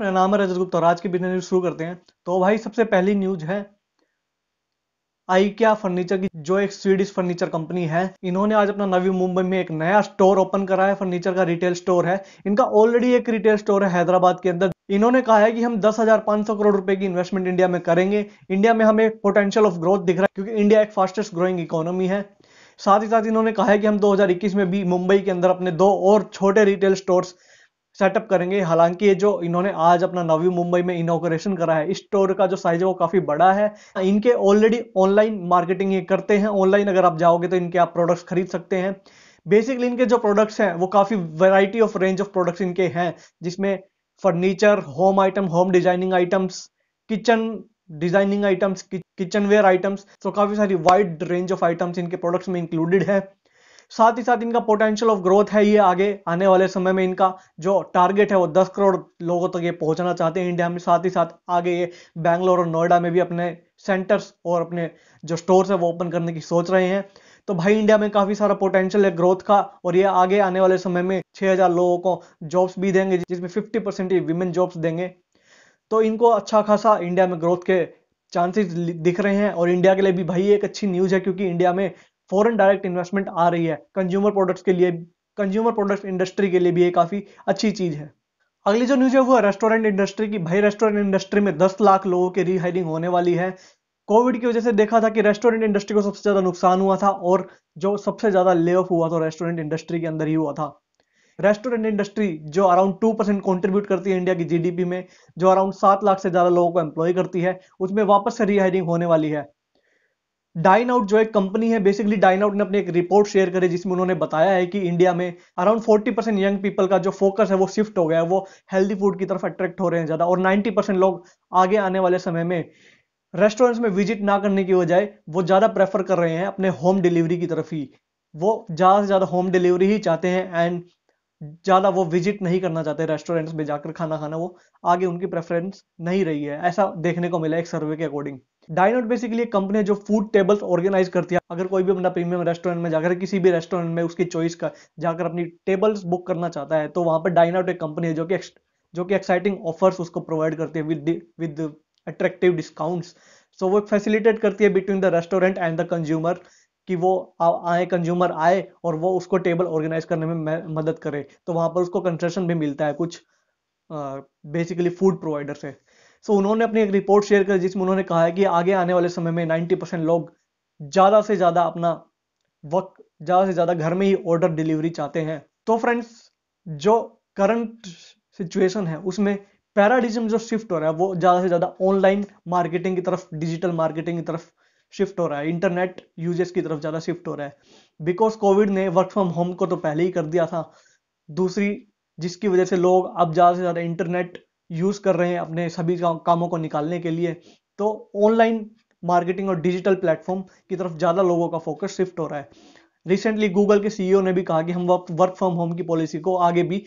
मेरा नाम है रजत गुप्ता और आज की बिजनेस न्यूज शुरू करते हैं तो भाई सबसे पहली न्यूज है आइकिया फर्नीचर की जो एक स्वीडिश फर्नीचर कंपनी है इन्होंने आज अपना नवी मुंबई में एक नया स्टोर ओपन करा है फर्नीचर का रिटेल स्टोर है इनका ऑलरेडी एक रिटेल स्टोर है, है हैदराबाद के अंदर इन्होंने कहा है कि हम 10,500 करोड़ रुपए की इन्वेस्टमेंट इंडिया में करेंगे इंडिया में हमें पोटेंशियल ऑफ ग्रोथ दिख रहा है क्योंकि इंडिया एक फास्टेस्ट ग्रोइंग इकोनॉमी है साथ ही साथ इन्होंने कहा है कि हम 2021 में भी मुंबई के अंदर अपने दो और छोटे रिटेल स्टोर्स सेटअप करेंगे हालांकि ये जो इन्होंने आज अपना नवी मुंबई में इनोग्रेशन करा है स्टोर का जो साइज है वो काफी बड़ा है इनके ऑलरेडी ऑनलाइन मार्केटिंग ये करते हैं ऑनलाइन अगर आप जाओगे तो इनके आप प्रोडक्ट्स खरीद सकते हैं बेसिकली इनके जो प्रोडक्ट्स हैं वो काफी variety of range of products इनके हैं जिसमें furniture home item home designing items kitchen designing items kitchenware items तो काफी सारी वाइड रेंज ऑफ आइटम्स इनके प्रोडक्ट्स में इंक्लूडेड है साथ ही साथ इनका पोटेंशियल ऑफ ग्रोथ है ये आगे आने वाले समय में इनका जो टारगेट है वो 10 करोड़ लोगों तक तो ये पहुंचना चाहते हैं इंडिया में साथ ही साथ आगे ये बैंगलोर और नोएडा में भी अपने सेंटर्स और अपने जो स्टोर्स है वो ओपन करने की सोच रहे हैं तो भाई इंडिया में काफ़ी सारा पोटेंशियल है ग्रोथ का और ये आगे आने वाले समय में 6000 लोगों को जॉब्स भी देंगे जिसमें 50 परसेंट वीमेन जॉब्स देंगे तो इनको अच्छा खासा इंडिया में ग्रोथ के चांसेस दिख रहे हैं और इंडिया के लिए भी भाई एक अच्छी न्यूज़ है क्योंकि इंडिया में फॉरन डायरेक्ट इन्वेस्टमेंट आ रही है कंज्यूमर प्रोडक्ट्स के लिए कंज्यूमर प्रोडक्ट इंडस्ट्री के लिए भी ये काफ़ी अच्छी चीज़ है अगली जो न्यूज है वो रेस्टोरेंट इंडस्ट्री की भाई रेस्टोरेंट इंडस्ट्री में 10 लाख लोगों की रिहायरिंग होने वाली है कोविड की वजह से देखा था कि रेस्टोरेंट इंडस्ट्री को सबसे ज़्यादा नुकसान हुआ था और जो सबसे ज़्यादा ले ऑफ हुआ था रेस्टोरेंट इंडस्ट्री के अंदर ही हुआ था रेस्टोरेंट इंडस्ट्री जो अराउंड टू परसेंट कॉन्ट्रीब्यूट करती है इंडिया की जीडीपी में जो अराउंड सात लाख से ज़्यादा लोगों को एम्प्लॉय करती है उसमें वापस से रिहायरिंग होने वाली है डाइन आउट जो एक कंपनी है बेसिकली डाइन आउट ने अपनी एक रिपोर्ट शेयर करी जिसमें उन्होंने बताया है कि इंडिया में अराउंड 40 परसेंट यंग पीपल का जो फोकस है वो शिफ्ट हो गया है वो हेल्दी फूड की तरफ अट्रैक्ट हो रहे हैं ज़्यादा और 90 परसेंट लोग आगे आने वाले समय में रेस्टोरेंट्स में विजिट ना करने की बजाय वो ज़्यादा प्रेफर कर रहे हैं अपने होम डिलीवरी की तरफ ही वो ज़्यादा से ज़्यादा होम डिलीवरी ही चाहते हैं एंड ज़्यादा वो विजिट नहीं करना चाहते रेस्टोरेंट्स में जाकर खाना खाना वो आगे उनकी प्रेफरेंस नहीं रही है ऐसा देखने को मिला एक सर्वे के अकॉर्डिंग डाइनोट बेसिकली कंपनी है जो फूड टेबल्स ऑर्गेनाइज करती है अगर कोई भी बंदा प्रीमियम रेस्टोरेंट में जाकर किसी भी रेस्टोरेंट में उसकी चॉइस का जाकर अपनी टेबल्स बुक करना चाहता है तो वहां पर डाइनोट एक कंपनी है जो कि जो कि एक्साइटिंग ऑफर्स उसको प्रोवाइड करती है with with attractive discounts so वो फैसिलिटेट करती है between the restaurant and the consumer कि वो आए कंज्यूमर आए और वो उसको टेबल ऑर्गेनाइज करने में मदद करे तो वहां पर उसको कंसेशन भी मिलता है कुछ बेसिकली फूड प्रोवाइडर से सो उन्होंने अपनी एक रिपोर्ट शेयर कर जिसमें उन्होंने कहा है कि आगे आने वाले समय में 90 परसेंट लोग ज़्यादा से ज़्यादा अपना वक्त ज़्यादा से ज़्यादा घर में ही ऑर्डर डिलीवरी चाहते हैं तो फ्रेंड्स जो करंट सिचुएशन है उसमें पैराडिज्म जो शिफ्ट हो रहा है वो ज़्यादा से ज़्यादा ऑनलाइन मार्केटिंग की तरफ डिजिटल मार्केटिंग की तरफ शिफ्ट हो रहा है इंटरनेट यूजेस की तरफ ज़्यादा शिफ्ट हो रहा है बिकॉज कोविड ने वर्क फ्रॉम होम को तो पहले ही कर दिया था दूसरी जिसकी वजह से लोग अब ज़्यादा से ज़्यादा इंटरनेट यूज़ कर रहे हैं अपने सभी कामों को निकालने के लिए तो ऑनलाइन मार्केटिंग और डिजिटल प्लेटफॉर्म की तरफ ज़्यादा लोगों का फोकस शिफ्ट हो रहा है रिसेंटली गूगल के सीईओ e ने भी कहा कि हम वर्क फ्रॉम होम की पॉलिसी को आगे भी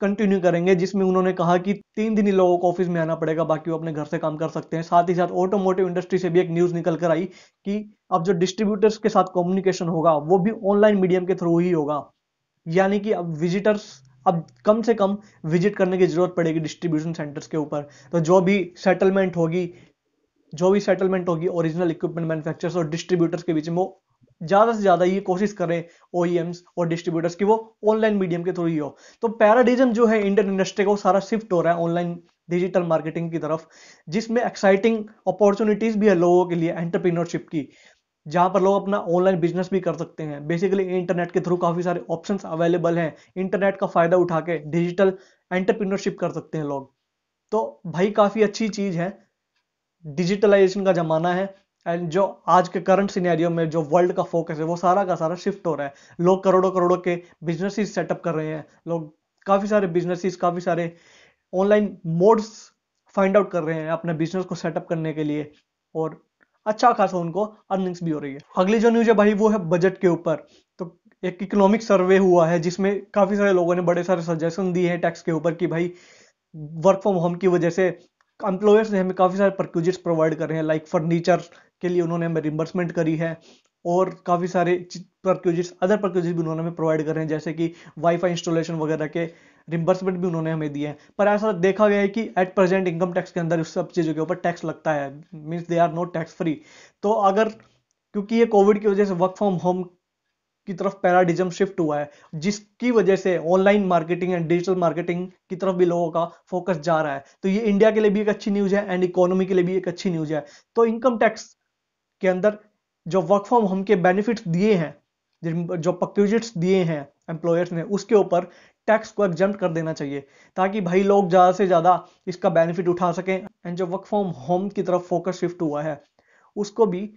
कंटिन्यू करेंगे जिसमें उन्होंने कहा कि तीन दिन ही लोगों को ऑफिस में आना पड़ेगा बाकी वो अपने घर से काम कर सकते हैं साथ ही साथ ऑटोमोटिव इंडस्ट्री से भी एक न्यूज़ निकल कर आई कि अब जो डिस्ट्रीब्यूटर्स के साथ कम्युनिकेशन होगा वो भी ऑनलाइन मीडियम के थ्रू ही होगा यानी कि अब विजिटर्स अब कम से कम विजिट करने की जरूरत पड़ेगी डिस्ट्रीब्यूशन सेंटर्स के ऊपर तो जो भी सेटलमेंट होगी जो भी सेटलमेंट होगी ओरिजिनल इक्विपमेंट मैन्युफैक्चरर्स और डिस्ट्रीब्यूटर्स के बीच में वो ज़्यादा से ज़्यादा ये कोशिश करें ओ e और डिस्ट्रीब्यूटर्स की वो ऑनलाइन मीडियम के थ्रू ही हो तो पैराडिज्म जो है इंडियन इंडस्ट्री का वो सारा शिफ्ट हो रहा है ऑनलाइन डिजिटल मार्केटिंग की तरफ जिसमें एक्साइटिंग अपॉर्चुनिटीज़ भी है लोगों के लिए एंटरप्रीनोरशिप की जहाँ पर लोग अपना ऑनलाइन बिजनेस भी कर सकते हैं बेसिकली इंटरनेट के थ्रू काफ़ी सारे ऑप्शन अवेलेबल हैं इंटरनेट का फ़ायदा उठा के डिजिटल एंटरप्रीनरशिप कर सकते हैं लोग तो भाई काफ़ी अच्छी चीज़ है डिजिटलाइजेशन का ज़माना है एंड जो आज के करंट सिनेरियो में जो वर्ल्ड का फोकस है वो सारा का सारा शिफ्ट हो रहा है लोग करोड़ों करोड़ों के बिजनेसिस सेटअप कर रहे हैं लोग काफ़ी सारे बिजनेसिस काफ़ी सारे ऑनलाइन मोड्स फाइंड आउट कर रहे हैं अपने बिजनेस को सेटअप करने के लिए और अच्छा खासा उनको अर्निंग्स भी हो रही है अगली जो न्यूज है भाई वो है बजट के ऊपर तो एक इकोनॉमिक सर्वे हुआ है जिसमें काफी सारे लोगों ने बड़े सारे सजेशन दिए हैं टैक्स के ऊपर कि भाई वर्क फ्रॉम होम की वजह से एम्प्लॉयर्स ने हमें काफ़ी सारे प्रक्यूजिट्स प्रोवाइड कर रहे हैं लाइक फर्नीचर के लिए उन्होंने हमें रिम्बर्समेंट करी है और काफ़ी सारे प्रक्यूजिट्स अदर प्रक्यूजिट्स भी उन्होंने हमें प्रोवाइड कर रहे हैं जैसे कि वाईफाई इंस्टॉलेशन वगैरह के रिम्बर्समेंट भी उन्होंने हमें दिए हैं पर ऐसा देखा गया है कि एट प्रेजेंट इनकम टैक्स के अंदर उस सब चीज़ों के ऊपर टैक्स लगता है means they are not tax free तो अगर क्योंकि ये कोविड की वजह से वर्क फ्रॉम होम की तरफ पैराडिज्म शिफ्ट हुआ है जिसकी वजह से online marketing and digital marketing की तरफ भी लोगों का फोकस जा रहा है तो ये इंडिया के लिए भी एक अच्छी न्यूज़ है एंड इकोनॉमी के लिए भी एक अच्छी न्यूज़ है तो इनकम टैक्स के अंदर जो वर्क फ्रॉम होम के बेनिफिट्स दिए हैं जो पक्यूजिट्स दिए हैं एम्प्लॉयर्स ने उसके ऊपर टैक्स को एग्जाम कर देना चाहिए ताकि भाई लोग ज़्यादा से ज़्यादा इसका बेनिफिट उठा सकें एंड जो वर्क फ्रॉम होम की तरफ फोकस शिफ्ट हुआ है उसको भी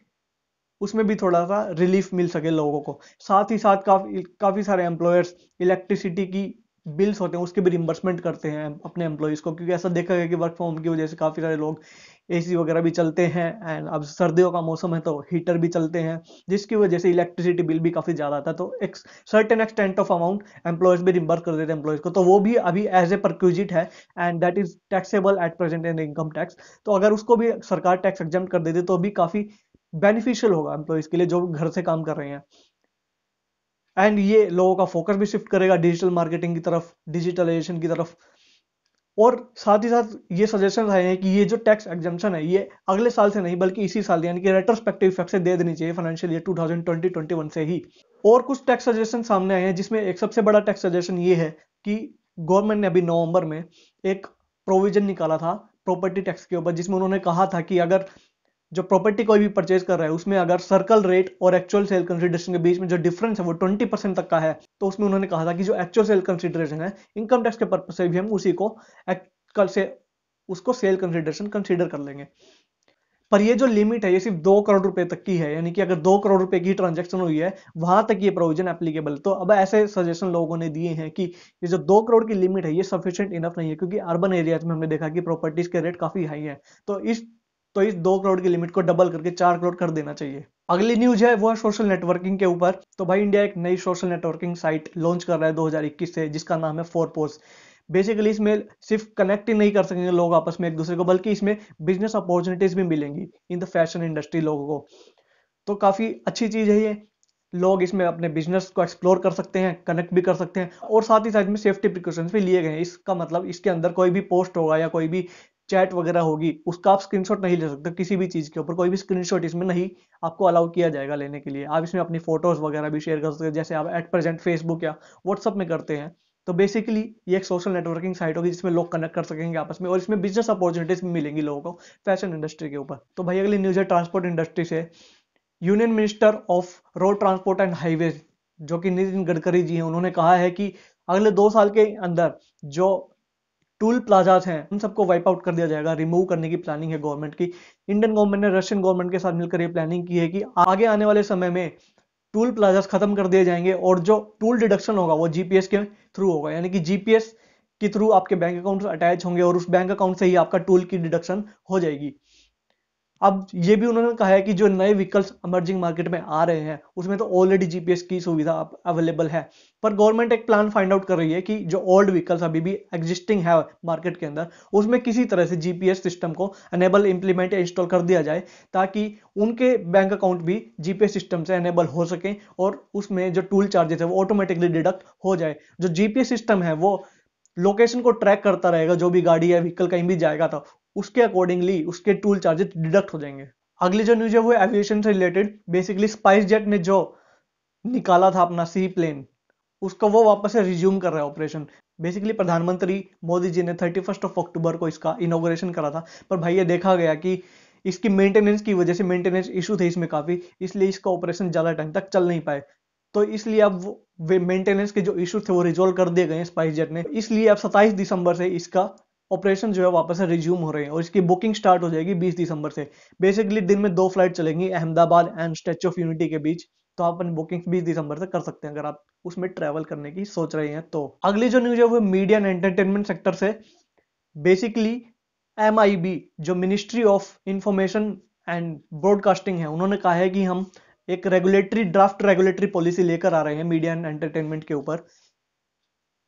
उसमें भी थोड़ा सा रिलीफ मिल सके लोगों को साथ ही साथ काफ़ी काफ़ी सारे एम्प्लॉयर्स इलेक्ट्रिसिटी की बिल्स होते हैं उसके भी रिम्बर्समेंट करते हैं अपने एम्प्लॉयज़ को क्योंकि ऐसा देखा गया कि वर्क फ्रॉम होम की वजह से काफ़ी सारे लोग एसी वगैरह भी चलते हैं एंड अब सर्दियों का मौसम है तो हीटर भी चलते हैं जिसकी वजह से इलेक्ट्रिसिटी बिल भी काफ़ी ज़्यादा आता है तो एक certain extent of amount employees भी रिमबर्स कर देते हैं एम्प्लॉयज़ को तो वो भी अभी एज ए परक्यूजिट है and that is taxable at present in income tax तो अगर उसको भी सरकार टैक्स एग्जाम कर देती तो भी काफ़ी बेनिफिशियल होगा एम्प्लॉयज़ के लिए जो घर से काम कर रहे हैं एंड ये लोगों का फोकस भी शिफ्ट करेगा डिजिटल मार्केटिंग की तरफ डिजिटलाइजेशन की तरफ और साथ ही साथ ये सजेशन आए हैं कि ये जो टैक्स एग्जम्पन है ये अगले साल से नहीं बल्कि इसी साल यानी कि रेट्रोस्पेक्टिव इफेक्ट से दे देनी चाहिए फाइनेंशियल ईयर 2020-21 से ही और कुछ टैक्स सजेशन सामने आए हैं जिसमें एक सबसे बड़ा टैक्स सजेशन ये है कि गवर्नमेंट ने अभी नवंबर में एक प्रोविजन निकाला था प्रॉपर्टी टैक्स के ऊपर जिसमें उन्होंने कहा था कि अगर जो प्रॉपर्टी कोई भी परचेज कर रहा है उसमें अगर सर्कल रेट और एक्चुअल सेल कंसिडरेशन के बीच में जो डिफरेंस है वो 20 परसेंट तक का है तो उसमें उन्होंने कहा था कि जो एक्चुअल सेल कंसिडरेशन है इनकम टैक्स के पर्पज से भी हम उसी को कल से उसको सेल कंसिडरेशन कंसिडर कर लेंगे पर ये जो लिमिट है ये सिर्फ दो करोड़ रुपए तक की है यानी कि अगर दो करोड़ रुपए की ट्रांजैक्शन हुई है वहां तक ये प्रोविजन एप्लीकेबल तो अब ऐसे सजेशन लोगों ने दिए हैं कि ये जो दो करोड़ की लिमिट है ये सफिशियंट इनफ नहीं है क्योंकि अर्बन एरियाज में हमने देखा कि प्रॉपर्टीज के रेट काफी हाई है तो इस तो इस दो करोड़ की लिमिट को डबल करके चार करोड़ कर देना चाहिए अगली न्यूज है वो है सोशल नेटवर्किंग के ऊपर तो भाई इंडिया एक नई सोशल नेटवर्किंग साइट लॉन्च कर रहा है 2021 से जिसका नाम है फोर पोस्ट बेसिकली इसमें सिर्फ कनेक्ट ही नहीं कर सकेंगे लोग आपस में एक दूसरे को बल्कि इसमें बिजनेस अपॉर्चुनिटीज भी मिलेंगी इन द फैशन इंडस्ट्री लोगों को तो काफ़ी अच्छी चीज़ है ये लोग इसमें अपने बिजनेस को एक्सप्लोर कर सकते हैं कनेक्ट भी कर सकते हैं और साथ ही साथ में सेफ्टी प्रिकॉशंस भी लिए गए हैं इसका मतलब इसके अंदर कोई भी पोस्ट होगा या कोई भी चैट वगैरह होगी उसका आप स्क्रीनशॉट नहीं ले सकते किसी भी चीज़ के ऊपर कोई भी स्क्रीनशॉट इसमें नहीं आपको अलाउ किया जाएगा लेने के लिए आप इसमें अपनी फोटोज़ वगैरह भी शेयर कर सकते हैं जैसे आप एट प्रेजेंट फेसबुक या व्हाट्सअप में करते हैं तो बेसिकली ये एक सोशल नेटवर्किंग साइट होगी जिसमें लोग कनेक्ट कर सकेंगे आपस में और इसमें बिजनेस अपॉर्चुनिटीज भी मिलेंगी लोगों को फैशन इंडस्ट्री के ऊपर तो भाई अगली न्यूज़ है ट्रांसपोर्ट इंडस्ट्री से union minister of road transport and highways जो कि नितिन गडकरी जी हैं उन्होंने कहा है कि अगले दो साल के अंदर जो टूल प्लाजाज हैं उन सबको वाइप आउट कर दिया जाएगा रिमूव करने की प्लानिंग है गवर्नमेंट की इंडियन गवर्नमेंट ने रशियन गवर्नमेंट के साथ मिलकर ये प्लानिंग की है कि आगे आने वाले समय में टूल प्लाजाज खत्म कर दिए जाएंगे और जो टूल डिडक्शन होगा वो जीपीएस के थ्रू होगा यानी कि जीपीएस के थ्रू आपके बैंक अकाउंट अटैच होंगे और उस बैंक अकाउंट से ही आपका टूल की डिडक्शन हो जाएगी अब ये भी उन्होंने कहा है कि जो नए व्हीकल्स अमर्जिंग मार्केट में आ रहे हैं उसमें तो ऑलरेडी जीपीएस की सुविधा अवेलेबल है पर गवर्नमेंट एक प्लान फाइंड आउट कर रही है कि जो ओल्ड व्हीकल्स अभी भी एग्जिस्टिंग है मार्केट के अंदर उसमें किसी तरह से जीपीएस सिस्टम को अनेबल इंप्लीमेंट इंस्टॉल कर दिया जाए ताकि उनके बैंक अकाउंट भी जीपीएस सिस्टम से अनेबल हो सकें और उसमें जो टूल चार्जेस है वो ऑटोमेटिकली डिडक्ट हो जाए जो जीपीएस सिस्टम है वो लोकेशन को ट्रैक करता रहेगा जो भी गाड़ी या व्हीकल कहीं भी जाएगा तो उसके अकॉर्डिंगली उसके टूल चार्जेस डिडक्ट हो जाएंगे अगली जो न्यूज है वो एविएशन से रिलेटेड बेसिकली स्पाइस जेट ने जो निकाला था अपना सी प्लेन उसका वो वापस से रिज्यूम कर रहा है ऑपरेशन बेसिकली प्रधानमंत्री मोदी जी ने थर्टी फर्स्ट ऑफ अक्टूबर को इसका इनोग्रेशन करा था पर भाई ये देखा गया कि इसकी मेंटेनेंस की वजह से मेंटेनेंस इशू थे इसमें काफ़ी इसलिए इसका ऑपरेशन ज़्यादा टाइम तक चल नहीं पाए तो इसलिए अब वे मेंटेनेंस के जो इशू थे वो रिजोल्व कर दिए गए स्पाइस जेट ने इसलिए अब 27 दिसंबर से इसका ऑपरेशन जो है वापस से रिज्यूम हो रहे हैं और इसकी बुकिंग स्टार्ट हो जाएगी 20 दिसंबर से बेसिकली दिन में दो फ्लाइट चलेंगी Ahmedabad and Statue of Unity के बीच तो आप अपनी बुकिंग 20 दिसंबर से कर सकते हैं अगर आप उसमें ट्रैवल करने की सोच रहे हैं तो अगली जो न्यूज है वो मीडिया एंड एंटरटेनमेंट सेक्टर से बेसिकली एम जो ministry of information and broadcasting है उन्होंने कहा है कि हम एक रेगुलेटरी ड्राफ्ट रेगुलेटरी पॉलिसी लेकर आ रहे हैं मीडिया एंड एंटरटेनमेंट के ऊपर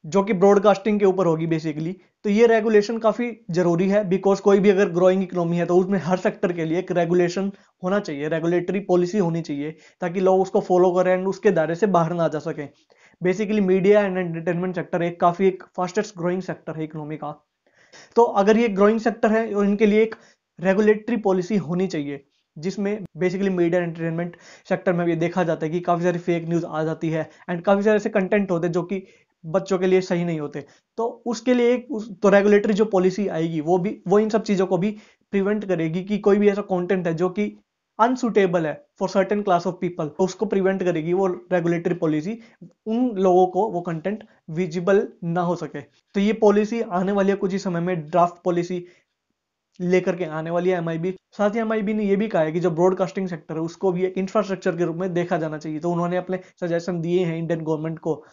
जो कि ब्रॉडकास्टिंग के ऊपर होगी बेसिकली तो ये रेगुलेशन काफ़ी जरूरी है बिकॉज कोई भी अगर ग्रोइंग इकोनॉमी है तो उसमें हर सेक्टर के लिए एक रेगुलेशन होना चाहिए रेगुलेटरी पॉलिसी होनी चाहिए ताकि लोग उसको फॉलो करें एंड उसके दायरे से बाहर ना जा सकें basically media and entertainment sector एक काफ़ी एक फास्टेस्ट ग्रोइंग सेक्टर है इकोनॉमी का तो अगर ये ग्रोइंग सेक्टर है और इनके लिए एक रेगुलेटरी पॉलिसी होनी चाहिए जिसमें बेसिकली मीडिया एंटरटेनमेंट सेक्टर में भी देखा जाता है कि काफ़ी सारी फेक न्यूज़ आ जाती है एंड काफ़ी सारे ऐसे कंटेंट होते हैं जो कि बच्चों के लिए सही नहीं होते तो उसके लिए एक उस, तो रेगुलेटरी जो पॉलिसी आएगी वो भी वो इन सब चीज़ों को भी प्रिवेंट करेगी कि कोई भी ऐसा कंटेंट है जो कि अनसुटेबल है for certain class of people उसको प्रिवेंट करेगी वो रेगुलेटरी पॉलिसी उन लोगों को वो कंटेंट विजिबल ना हो सके तो ये पॉलिसी आने वाली है कुछ ही समय में ड्राफ्ट पॉलिसी लेकर के आने वाली है एम साथ ही एम ने यह भी कहा है कि जो ब्रॉडकास्टिंग सेक्टर है उसको भी एक इंफ्रास्ट्रक्चर के रूप में देखा जाना चाहिए तो उन्होंने अपने सजेशन दिए हैं इंडियन गवर्नमेंट को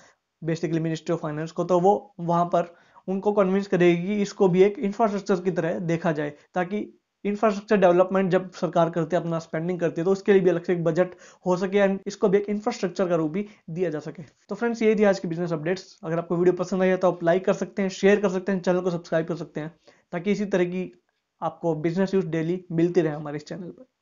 बेसिकली मिनिस्ट्री ऑफ फाइनेंस को तो वो वहां पर उनको कन्विंस करेगी कि इसको भी एक इंफ्रास्ट्रक्चर की तरह देखा जाए ताकि इंफ्रास्ट्रक्चर डेवलपमेंट जब सरकार करती है अपना स्पेंडिंग करती है तो उसके लिए भी अलग से एक बजट हो सके एंड इसको भी एक इंफ्रास्ट्रक्चर का रूप भी दिया जा सके तो फ्रेंड्स ये थी आज की बिजनेस अपडेट्स अगर आपको वीडियो पसंद आया तो आप लाइक कर सकते हैं शेयर कर सकते हैं चैनल को सब्सक्राइब कर सकते हैं ताकि इसी तरह की आपको बिजनेस यूज डेली मिलती रहे हमारे इस चैनल पर